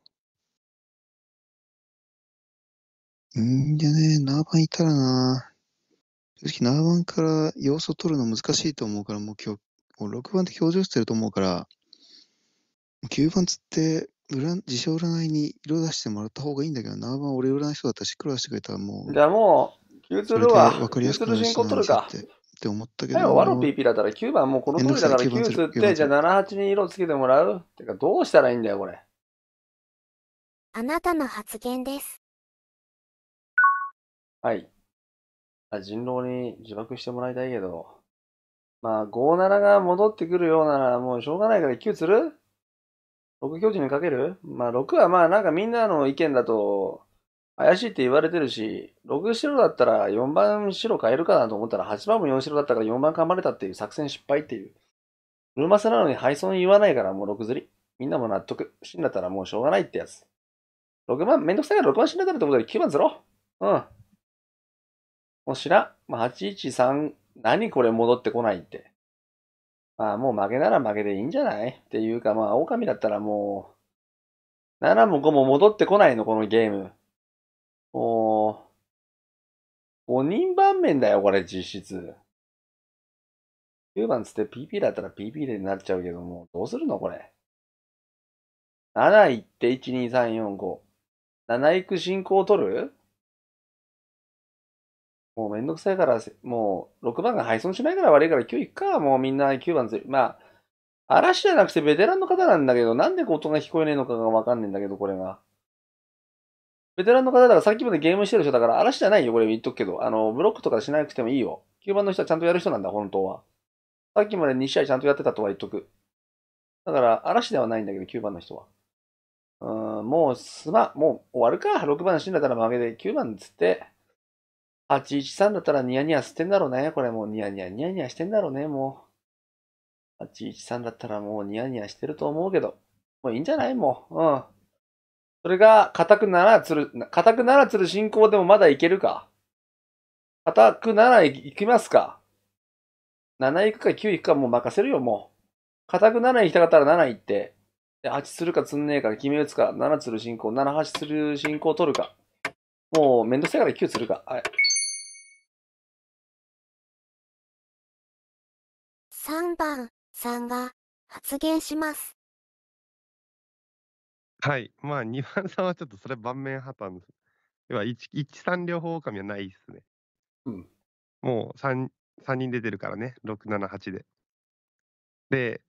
う。んじゃねえ、7番いたらな。正直7番から要素取るの難しいと思うから、もう今日もう6番って表情してると思うから、9番つって、占自称占いに色出してもらった方がいいんだけど、7番俺占い人だったら、し、っり出してくれたらもう。じゃあもう、9ツは、分かりやすくなるしなってって思ったけど。ワロピーピだったら9番もうこの通りだから9つって、じゃあ78に色つけてもらうてかどうしたらいいんだよ、これ。あなたの発言です。はい。あ人狼に自爆してもらいたいけど。まあ、57が戻ってくるようなら、もうしょうがないから1級する ?6 巨人にかけるまあ、6はまあ、なんかみんなの意見だと、怪しいって言われてるし、6白だったら4番白変えるかなと思ったら、8番も4白だったから4番噛まれたっていう作戦失敗っていう。ルーマスなのに配送に言わないからもう6釣り。みんなも納得。死んだったらもうしょうがないってやつ。6番、めんどくさいから6番死んだからってことで9番釣ろう。うん。もう知らん。まあ、813何これ戻ってこないって。まあもう負けなら負けでいいんじゃないっていうかまあ狼だったらもう、7も5も戻ってこないの、このゲーム。もう、5人盤面だよ、これ実質。9番つって PP だったら PP でなっちゃうけども、どうするのこれ。7行って1、2、3、4、5。7行く進行を取るもうめんどくさいから、もう6番が配送しないから悪いから9行くか。もうみんな9番ずる。まあ、嵐じゃなくてベテランの方なんだけど、なんで音が聞こえねえのかがわかんねえんだけど、これが。ベテランの方だからさっきまでゲームしてる人だから嵐じゃないよ、これ言っとくけど。あの、ブロックとかしなくてもいいよ。9番の人はちゃんとやる人なんだ、本当は。さっきまで2試合ちゃんとやってたとは言っとく。だから、嵐ではないんだけど、9番の人は。うん、もうすま、もう終わるか。6番死んだから負けで9番つって、813だったらニヤニヤしてんだろうね。これもうニヤニヤニヤニヤしてんだろうね、もう。813だったらもうニヤニヤしてると思うけど。もういいんじゃないもう。うん。それが、硬くならつる、硬くならつる進行でもまだいけるか。硬くならいきますか。7いくか9いくかもう任せるよ、もう。硬くなら、行きたかったら7行って。で、8するかつんねえから決め打つか。7つる進行、7 8する進行取るか。もうめんどくさいから9つるか。はい。3番さんが発言します。はい、まあ2 番さんはちょっとそれ盤面破綻です。要は 1, 1、3両方狼はないっすね。うん。もう 3, 3人出てるからね、6、7、8で。で、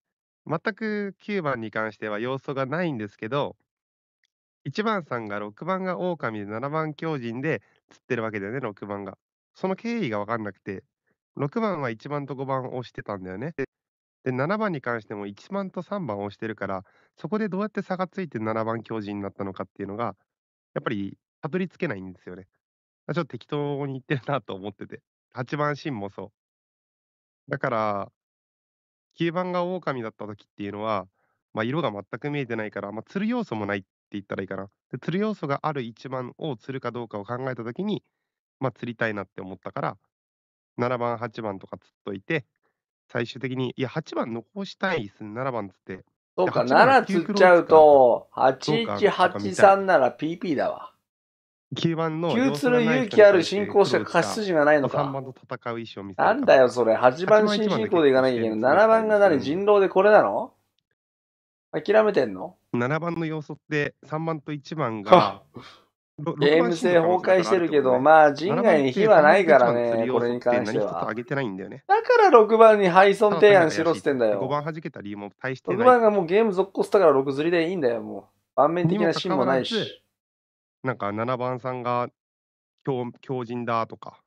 全く9番に関しては要素がないんですけど、1番さんが6番が狼で7番狂人で釣ってるわけだよね、6番が。その経緯が分かんなくて、6番は1番と5番を押してたんだよね。で、7番に関しても1番と3番を押してるから、そこでどうやって差がついて7番強靭になったのかっていうのが、やっぱりたどり着けないんですよね。ちょっと適当にいってるなと思ってて。8番シンもそう。だから、9番が狼だった時っていうのは、まあ、色が全く見えてないから、まあ、釣る要素もないって言ったらいいかな。で釣る要素がある1番を釣るかどうかを考えた時に、まあ、釣りたいなって思ったから、7番、8番とかつっといて、最終的に、いや、8番残したいですね、7番つって。そうか、7つっちゃうと、8183なら PP だわ。9番の。9つる勇気ある進行者が勝ち筋がないのか。3番と戦う意思を見せなんだよ、それ。8番新進行でいかなきゃいけない。7番が何人狼でこれなの諦めてんの ?7 番の要素って3番と1番が ゲーム性崩壊してるけど、まあ人外に火はないからね、これに関しては。だから6番に配送提案しろってんだよ。5番弾けた理由も大して6番がもうゲーム続行したから6釣りでいいんだよ、もう。盤面的な芯もないし。なんか7番さんが強強だとか、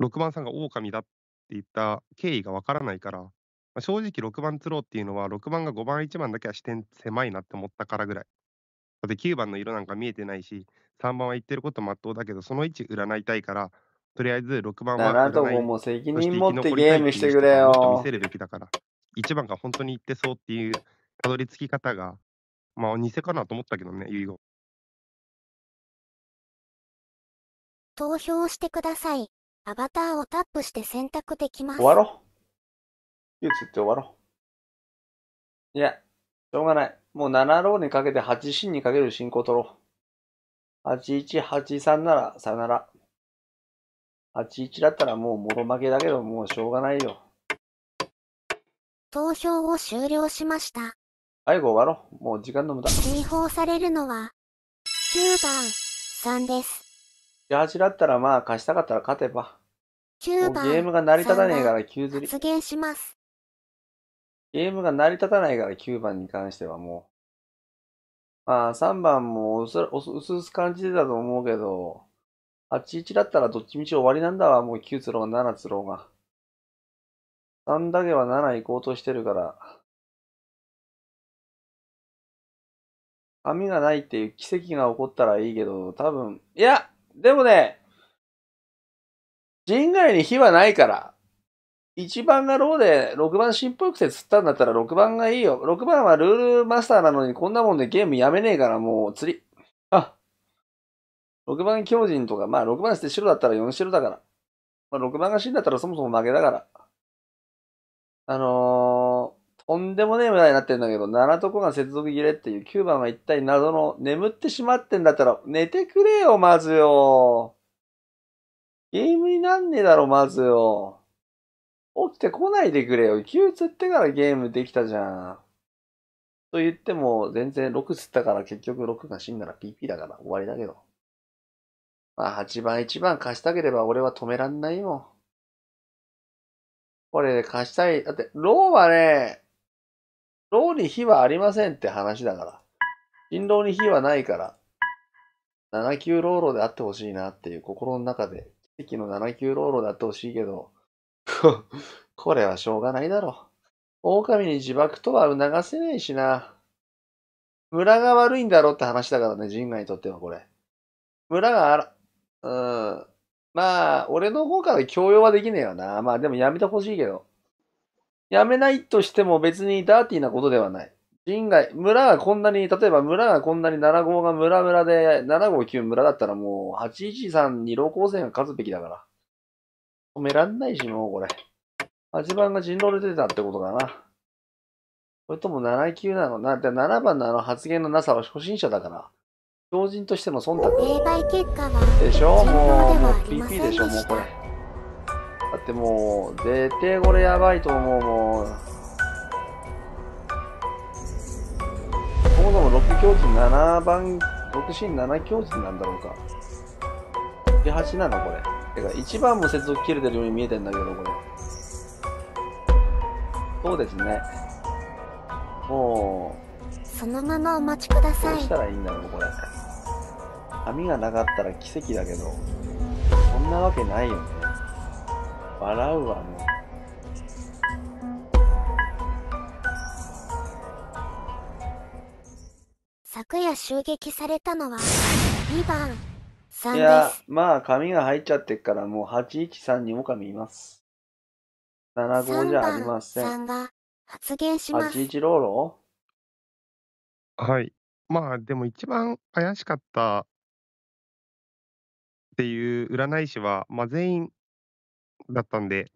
6番さんが狼だって言った経緯がわからないから、まあ、正直6番釣ろうっていうのは6番が5番1番だけは視点狭いなって思ったからぐらい。で9番の色なんか見えてないし、3番は言ってることまっとうだけど、その位置占いたいから、とりあえず6番は占い。なとももう責任持ってゲームしてくれよ。見せるべきだから、1番が本当に言ってそうっていうたどり着き方が、まあ、偽かなと思ったけどね、遺言。投票してください。アバターをタップして選択できます。終わろう。唯って終わろう。いや、しょうがない。もう7ローにかけて8進にかける進行取ろう。8183ならさよなら。81だったらもうもろ負けだけどもうしょうがないよ。投票を終了しました。最後終わろう。もう時間の無駄。追放されるのは、9番3です。18だったらまあ、貸したかったら勝てば。9番ゲームが成り立たねえから、急ずり。発言します。ゲームが成り立たないから9番に関してはもう。まあ3番もうす々感じてたと思うけど、8-1だったらどっちみち終わりなんだわ、もう9つろうが7つろうが。3だけは7行こうとしてるから。紙がないっていう奇跡が起こったらいいけど、多分、いや、でもね、人外に火はないから。1番がローで6番新っぽい癖釣ったんだったら6番がいいよ。6番はルールマスターなのにこんなもんでゲームやめねえからもう釣り。あ、6番強人とか、まあ6番して白だったら4白だから。まあ6番が死んだったらそもそも負けだから。あのー、とんでもねえ無駄になってんだけど、7とこが接続切れっていう9番は一体謎の眠ってしまってんだったら寝てくれよ、まずよ。ゲームになんねえだろ、まずよ。起きてこないでくれよ。9釣ってからゲームできたじゃん。と言っても、全然6釣ったから結局6が死んだら PP だから終わりだけど。まあ8番1番貸したければ俺は止めらんないよ。これ、で貸したい。だって、ローはね、ローに火はありませんって話だから。人狼に火はないから。7級ローロであってほしいなっていう心の中で、奇跡の7級ローロであってほしいけど、これはしょうがないだろう。狼に自爆とは促せないしな。村が悪いんだろって話だからね、陣外にとってはこれ。村があら、うん。まあ、俺の方から強要はできねえよな。まあでもやめてほしいけど。やめないとしても別にダーティーなことではない。人外、村がこんなに、例えば村がこんなに7号が村々で、7号9村だったらもう813二郎号線が勝つべきだから。止めらんないし、もうこれ。8番が人狼で出たってことだな。それとも7級なのな、で7番のあの発言のなさは初心者だから。狂人としての忖度。結果はでしょもう、もう PP でしょもうこれ。だってもう、絶対これやばいと思う、もう。そもそも6強人7番、6進7強人なんだろうか。で、8なのこれ。てか、1番も接続切れてるように見えてんだけど、これ。そうですね。もう。そのままお待ちください。どうしたらいいんだろう、これ。網がなかったら奇跡だけど、そんなわけないよね。笑うわ、もう。昨夜襲撃されたのは2番。3いやまあ、紙が入っちゃってから、もう813にも紙います。75じゃありません。発言します。81ローロはい。まあでも一番怪しかったっていう占い師は、まあ、全員だったんで、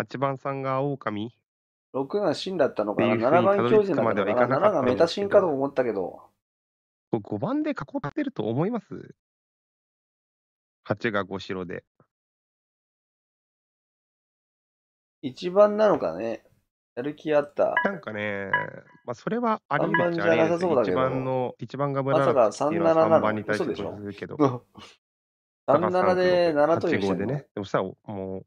8番さんが狼ー ?6 が真だったのかな ?7 番教授なのかな ?7 がメタシンかと思ったけど。これ5番で囲ってると思います勝ちが5白で。一番なのかねやる気あった。なんかね、まあ、それはありえちゃん番じゃなさそうだけ一番の、一番が無駄なっていうのは3-7番に対してけど。37で7と1でね。でもさ、も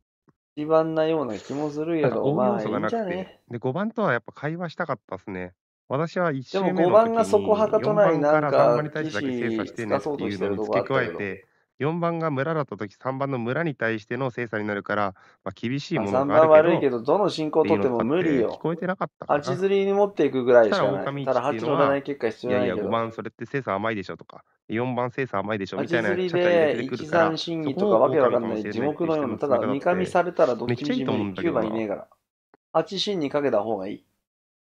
一番なような気もするけど、まあいいんじゃねで、5番とはやっぱ会話したかったですね。私は一周目の時にでも五番がそこはかとないなんから3番に対ししてね付け加えて、4番が村だった時、3番の村に対しての精査になるから、まあ、厳しいもの3があ番悪いけど、ど、の進行を取っても無理聞よ。こえてなかったかな。8釣りに持っていくぐらいしかしたない。ただ8の占い結果必い要やないいや、け5番それって精査甘いでしょとか、4番精査甘いでしょみたい8な釣りちゃでて生審議とかわけわかんない地獄のような、ただ三上されたらどっちみちいいと思う理9番いねえから。8審にかけた方がいい。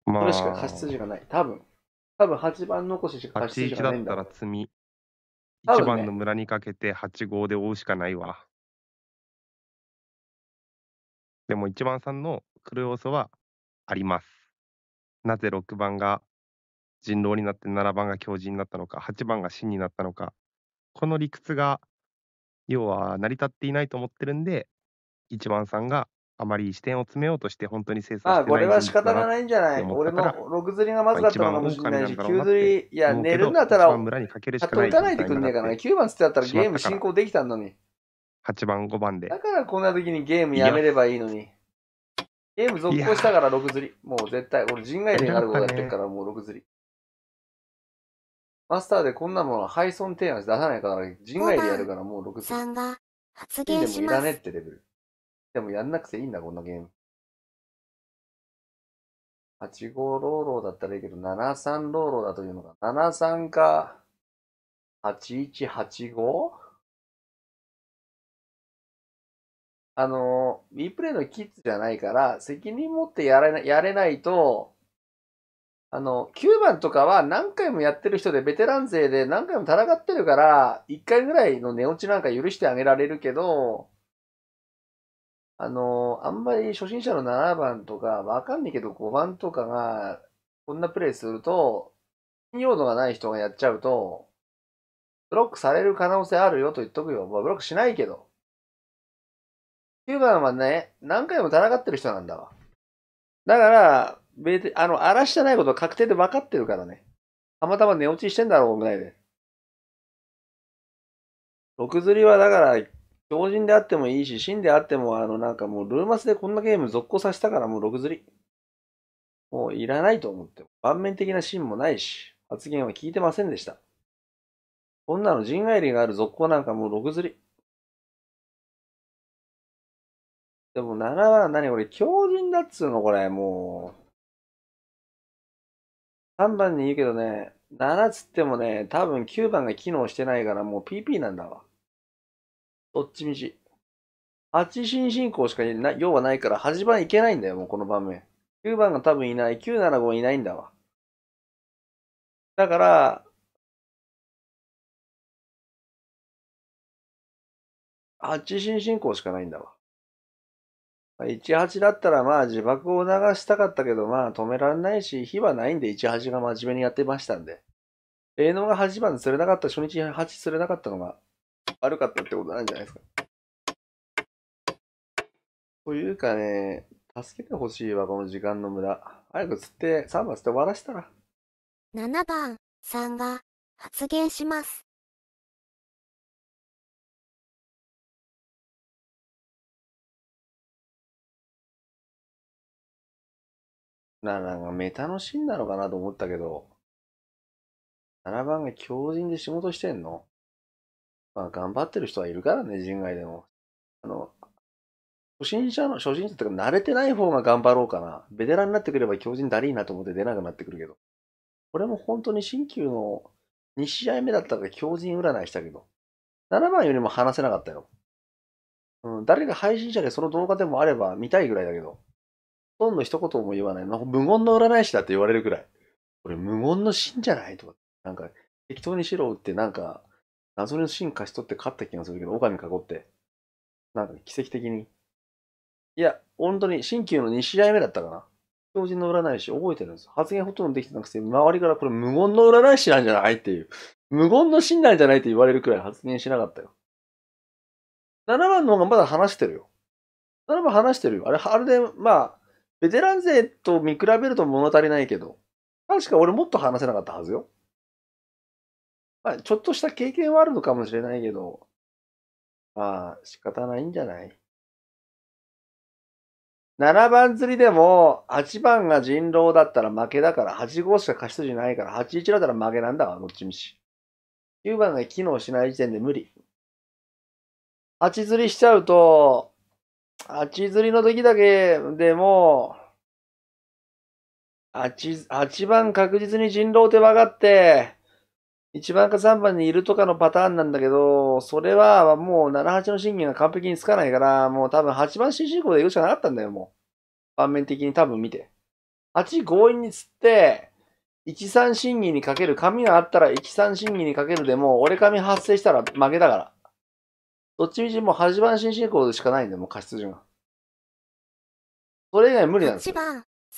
まそれしか過失あ、がない。多分。多分8番残ししか過失8、がないんったら罪。一番の村にかけて八号で追うしかないわ。でも一番さんの黒要素はあります。なぜ六番が人狼になって七番が狂人になったのか、八番が真になったのか、この理屈が要は成り立っていないと思ってるんで、一番さんがあまり視点を詰めようとして本当に精査してないあこれは仕方がないんじゃない俺も6釣りがまずかったのかもしれないし、9釣り、いや、寝るんだったら、あと打たないでくんねえかな。9番つってだったらゲーム進行できたのに。8番、5番で。だからこんな時にゲームやめればいいのに。ゲーム続行したから6釣り。もう絶対、俺人外であることやってるから、もう6釣り。マスターでこんなもの配送提案出さないから、人外でやるからもう6釣り。3が発言しす。いいでもいらねってレベル。でもやんなくていいんだ、こんなゲーム。8 5ローローだったらいいけど、73ローローだというのが、73か、8185? あの、ミープレイのキッズじゃないから、責任持ってやれなやれないと、あの、9番とかは何回もやってる人で、ベテラン勢で何回も戦ってるから、1回ぐらいの寝落ちなんか許してあげられるけど、あの、あんまり初心者の7番とか、わかんないけど5番とかが、こんなプレイすると、信用度がない人がやっちゃうと、ブロックされる可能性あるよと言っとくよ。まあ、ブロックしないけど。9番はね、何回も戦ってる人なんだわ。だから、別あの、荒らしてないこと確定で分かってるからね。たまたま寝落ちしてんだろうぐらいで。6釣りはだから、強人であってもいいし、真であっても、あの、なんかもう、ルーマスでこんなゲーム続行させたからもう、6ずり。もういらないと思って、盤面的なシンもないし、発言は聞いてませんでした。こんなの人外理がある続行なんかもう6ずり。でも、7は何これ、強靭だっつうのこれ、もう。3番に言うけどね、7つってもね、多分9番が機能してないからもう PP なんだわ。どっちみち。8進進行しかな用はないから、8番いけないんだよ、もうこの場面。9番が多分いない。975いないんだわ。だから、8進進行しかないんだわ。18だったらまあ自爆を流したかったけどまあ止められないし、火はないんで18が真面目にやってましたんで。A のが8番釣れなかった、初日8釣れなかったのが悪かったってことなんじゃないですか。というかね、助けてほしいわ、この時間の無駄。早く釣って、3番釣って終わらせたら。7番さんが発言します。な、なんかメタのシーンなのかなと思ったけど、7番が狂人で仕事してんのまあ、頑張ってる人はいるからね、人外でも。あの、初心者の、初心者ってか、慣れてない方が頑張ろうかな。ベテランになってくれば強人だりいなと思って出なくなってくるけど。これも本当に新旧の2試合目だったから強人占いしたけど、7番よりも話せなかったよ。うん、誰が配信者でその動画でもあれば見たいぐらいだけど、ほとんど一言も言わない。無言の占い師だって言われるくらい。これ無言の真じゃないとか、なんか適当に白打ってなんか謎の進化しとって勝った気がするけど、狼囲って、なんか、ね、奇跡的に。いや、本当に、新旧の2試合目だったかな。狂人の占い師覚えてるんです。発言ほとんどできてなくて、周りからこれ無言の占い師なんじゃないっていう。無言の診断じゃないって言われるくらい発言しなかったよ。7番の方がまだ話してるよ。7番話してるよ。あれ、あれで、まあ、ベテラン勢と見比べると物足りないけど、確か俺もっと話せなかったはずよ。まあ、ちょっとした経験はあるのかもしれないけど、まあ、仕方ないんじゃない7番釣りでも、8番が人狼だったら負けだから、8号しか勝ち筋ないから、81だったら負けなんだわ、どっちみち。9番が機能しない時点で無理。8釣りしちゃうと、8釣りの時だけでも、8、8番確実に人狼って分かって、1番か3番にいるとかのパターンなんだけど、それはもう78の審議が完璧につかないから、もう多分8番新進行で行くしかなかったんだよ、もう。盤面的に多分見て。8強引に釣って、13審議にかける。紙があったら13審議にかけるでも、俺紙発生したら負けだから。どっちみちもう8番新進行でしかないんだよ、もう過失順が。それ以外無理なんですよ。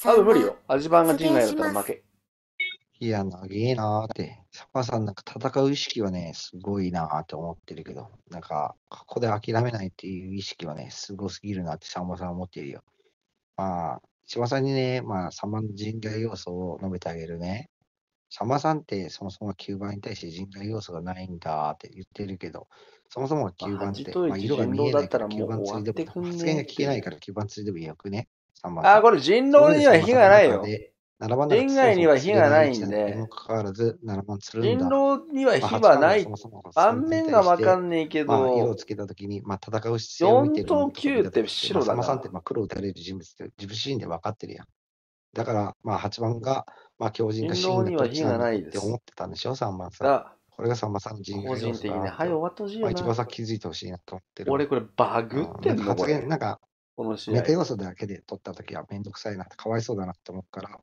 多分無理よ。8番が陣内だったら負け。いや、長えなーって。サパさんなんか戦う意識はね、すごいなーって思ってるけど、なんか、ここで諦めないっていう意識はね、すごすぎるなってさんまさんは思ってるよ。まあ、千葉さんにね、まあ、さんまの人外要素を述べてあげるね。さんまさんってそもそも9番に対して人外要素がないんだって言ってるけど、そもそも9番って、まあ、色が見えないから9番釣りでも、発言が聞けないから9番釣りでもよくね。あ、これ人狼には火がないよ。7番人外には火がないんで、もかかわらず番つる人狼には火はない。盤面がわかんねえけど、色をけたに、まあ、戦う必要4と9って白だな。さんって黒を黒打たれる人物って、自分自身で分かってるやん。だから、まあ、8番が、まあ、強靭化しないって思ってたんでしょ、3番さん。これがさんまさんの人格個人的に、ね、はい、終わってほしいよな。一番さ気づいてほしいなと思ってる。俺、これ、バグってんの発言、なんか、この試合メタ要素だけで取ったときはめんどくさいなって、かわいそうだなって思うから。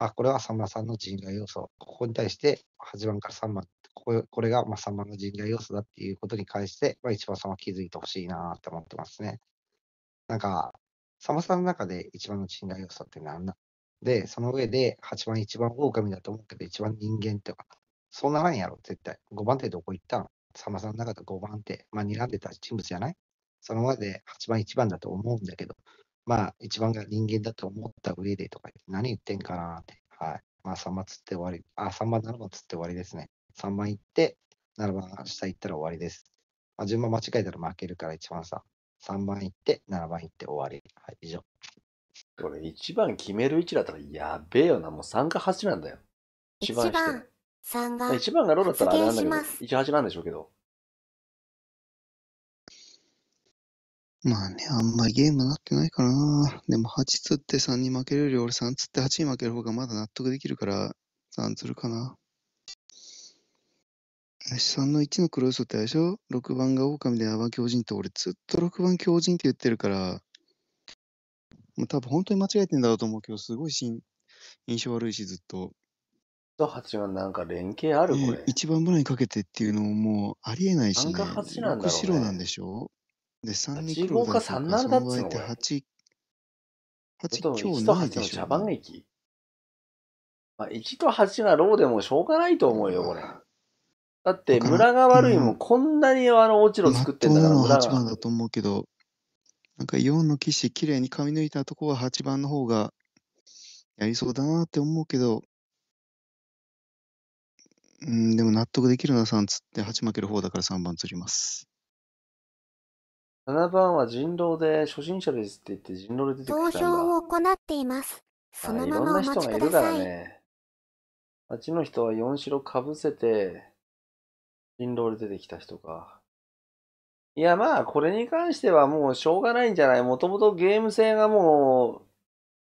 あ、これは3番さんの人外要素。ここに対して、8番から3番、これこれが3番の人外要素だっていうことに関して、まあ、1番さんは気づいてほしいなって思ってますね。なんか、3番さんの中で1番の人外要素って何なで、その上で8番、1番狼だと思うけど、1番人間とか、そうならんやろ、絶対。5番ってどこ行ったんさんまさんの中で5番って、まあ、睨んでた人物じゃないその上で8番、1番だと思うんだけど、まあ、一番が人間だと思った上でとか何言ってんかなって。はい。まあ、3番釣って終わり。あ、3番、7番釣って終わりですね。3番行って、7番下行ったら終わりです。まあ、順番間違えたら負けるから一番さ。3番行って、7番行って終わり。はい、以上。これ1番決める位置だったらやべえよな。もう3か8なんだよ。1番1番、3が。1番がローだったらあれなんだけど、1、8なんでしょうけど。まあね、あんまりゲームなってないからな。でも8つって3に負けるより俺3つって8に負ける方がまだ納得できるから3つるかな。3の1の黒い嘘ってあれでしょ ?6 番が狼でアバ狂人って俺ずっと6番狂人って言ってるから、もう多分本当に間違えてんだろうと思うけど、すごいしん印象悪いしずっと。と8はなんか連携あるこれ、ね、1番ぐらいにかけてっていうのももうありえないし、ね、なんか8なんだろう、ね、白なんでしょで、3に黒だったから、その相手8、8強ないでしょ、ね。茶番劇まあ、1と8がローでもしょうがないと思うよ、これ。だって、村が悪いもこんなにあの、落ちろ作ってんだから、村が。8番だと思うけど、なんか4の騎士、綺麗に髪抜いたとこは8番の方がやりそうだなって思うけど、うん、でも納得できるな3つって8負ける方だから3番釣ります。7番は人狼で初心者ですって言って人狼で出て投きたんだ。票を行っています。そいろんな人がいるからね。街の人は4白かぶせて、人狼で出てきた人か。いや、まあ、これに関してはもうしょうがないんじゃないもともとゲーム性がも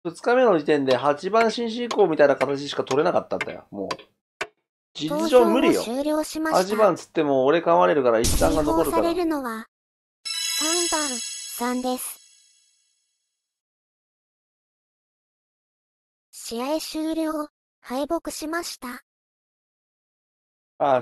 う、2日目の時点で8番紳士以降みたいな形しか取れなかったんだよ、もう。事実上無理よ。終了しま8し番た。つっても俺変まれるから一旦が残るかさられ。るのはンさんです。試合終了、敗北しました。あ